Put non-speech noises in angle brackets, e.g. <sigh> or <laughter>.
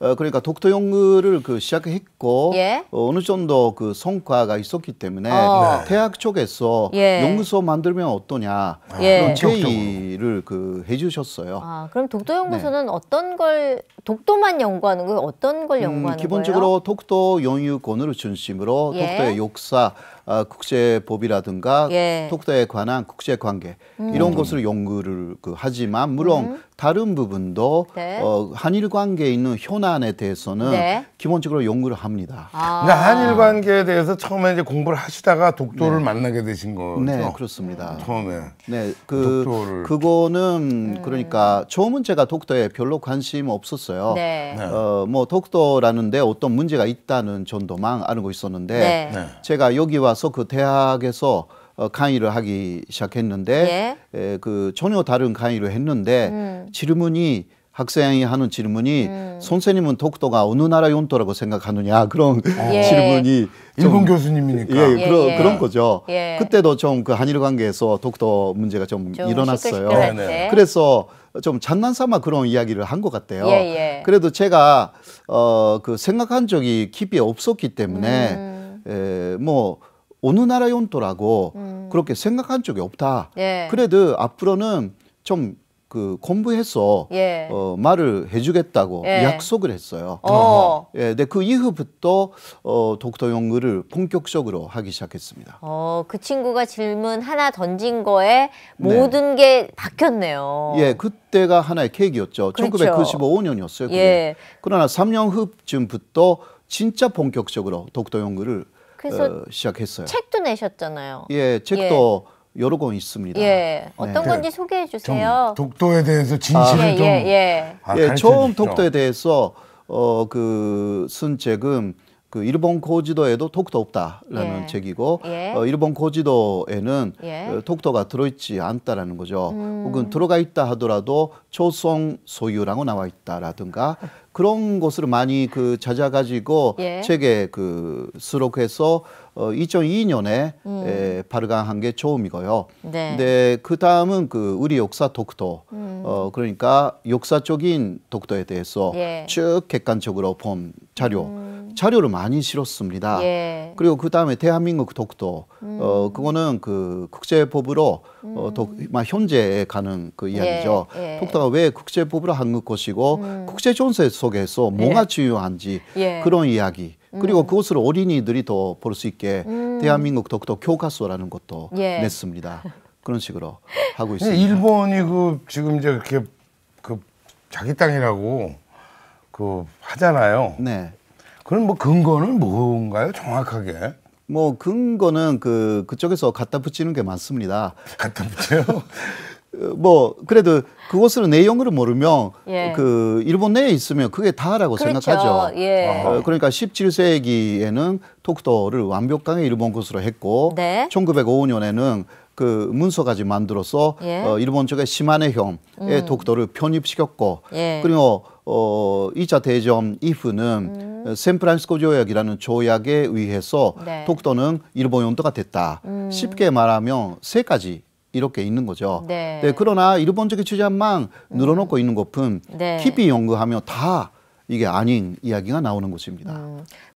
어, 그러니까 독도 연구를 그 시작했고 예? 어, 느 정도 그 성과가 있었기 때문에 어. 네. 대학 쪽에서 예. 연구소 만들면 어떠냐 아, 예. 그런 제의를 그 해주셨어요. 아, 그럼 독도 연구소는 네. 어떤 걸 독도만 연구하는 거예요? 어떤 걸 음, 연구하는 음, 기본적으로 거예요? 독도 영유권을 중심으로 예. 독도의 역사 어, 국제법이라든가 예. 독도에 관한 국제 관계 음. 이런 것을 연구를 그, 하지만 물론 음. 다른 부분도 네. 어, 한일 관계에 있는 현안에 대해서는 네. 기본적으로 연구를 합니다. 아. 그러니까 한일 관계에 대해서 처음에 이제 공부를 하시다가 독도를 네. 만나게 되신 거죠. 네, 그렇습니다. 음. 처음에. 네, 그 독도를. 그거는 음. 그러니까 처음은 제가 독도에 별로 관심 없었어요. 네. 네. 어, 뭐 독도라는데 어떤 문제가 있다는 정도만 알고 있었는데 네. 제가 여기 와 와서 그 대학에서 어, 강의를 하기 시작했는데 예? 에, 그 전혀 다른 강의를 했는데 음. 질문이 학생이 하는 질문이 음. 선생님은 독도가 어느 나라 용토라고 생각하느냐 그런 예. <laughs> 질문이 일본 교수님이니까 예, 예, 그런 예, 예. 그런 거죠. 예. 그때도 좀 그 한일 관계에서 독도 문제가 좀, 좀 일어났어요. 그래서 좀 장난삼아 그런 이야기를 한 것 같아요. 그래도 제가 어그 생각한 적이 깊이 없었기 때문에 음. 에, 뭐 어느 나라 용도라고 음. 그렇게 생각한 적이 없다. 예. 그래도 앞으로는 좀 그 공부해서 예. 어, 말을 해주겠다고 예. 약속을 했어요. 어. 예, 근데 그 이후부터 어, 독도 연구를 본격적으로 하기 시작했습니다. 어, 그 친구가 질문 하나 던진 거에 네. 모든 네. 게 바뀌었네요. 예, 그때가 하나의 계기였죠. 그렇죠. 1995년이었어요. 그게. 예. 그러나 3년 후쯤부터 진짜 본격적으로 독도 연구를 그래서 어, 시작했어요. 책도 내셨잖아요. 예, 책도 예. 여러 권 있습니다. 예, 네. 어떤 네. 건지 소개해 주세요. 독도에 대해서 진실을 아, 예, 좀 예, 예. 아, 예, 처음 독도에 대해서 어, 그쓴 책은 그 일본 고지도에도 독도 없다라는 예. 책이고 예. 어, 일본 고지도에는 예. 어, 독도가 들어있지 않다라는 거죠. 음. 혹은 들어가 있다 하더라도 초성 소유라고 나와 있다라든가 <laughs> 그런 곳으로 많이 그 찾아가지고 예. 책에 그 수록해서 어 2002년에 음. 에, 예, 발간한 게 처음이고요. 네. 근데 그 다음은 그 우리 역사 독도 음. 어 그러니까 역사적인 독도에 대해서 예. 쭉 객관적으로 본 자료 음. 자료를 많이 실었습니다. 예. 그리고 그 다음에 대한민국 독도 음. 어 그거는 그 국제법으로 어, 독, 막 음. 현재에 가는 그 이야기죠. 예, 예. 독도가 왜 국제법으로 한국 것이고 음. 국제존세에서 속에서 예. 뭐가 중요한지 예. 그런 이야기 그리고 음. 그것을 어린이들이 더 볼 수 있게 음. 대한민국 독도 교과서라는 것도 예. 냈습니다. 그런 식으로 하고 있습니다. 일본이 그 지금 이제 이렇게 그 자기 땅이라고 그 하잖아요. 네. 그럼 뭐 근거는 뭔가요? 정확하게? 뭐 근거는 그 그쪽에서 갖다 붙이는 게 많습니다. 갖다 붙여요? <laughs> 뭐 그래도 그곳을 내용을 모르면 예. 그 일본 내에 있으면 그게 다라고 그렇죠. 생각하죠. 예. 어, 그러니까 17세기에는 토도를 완벽하게 일본 것으로 했고 네. 1905년에는 그 문서까지 만들어서 예. 어, 일본 쪽의 시마네형의 음. 독도를 편입시켰고 예. 그리고 어, 2차 대전 이후는 음. 샌프란시스코 조약이라는 조약에 의해서 네. 독도는 일본 영토가 됐다. 음. 쉽게 말하면 세 가지 이렇게 있는 거죠. 네. 네 그러나 일본적인 취재만 늘어놓고 음. 있는 것은 네. 깊이 연구하며 다 이게 아닌 이야기가 나오는 것입니다. 음.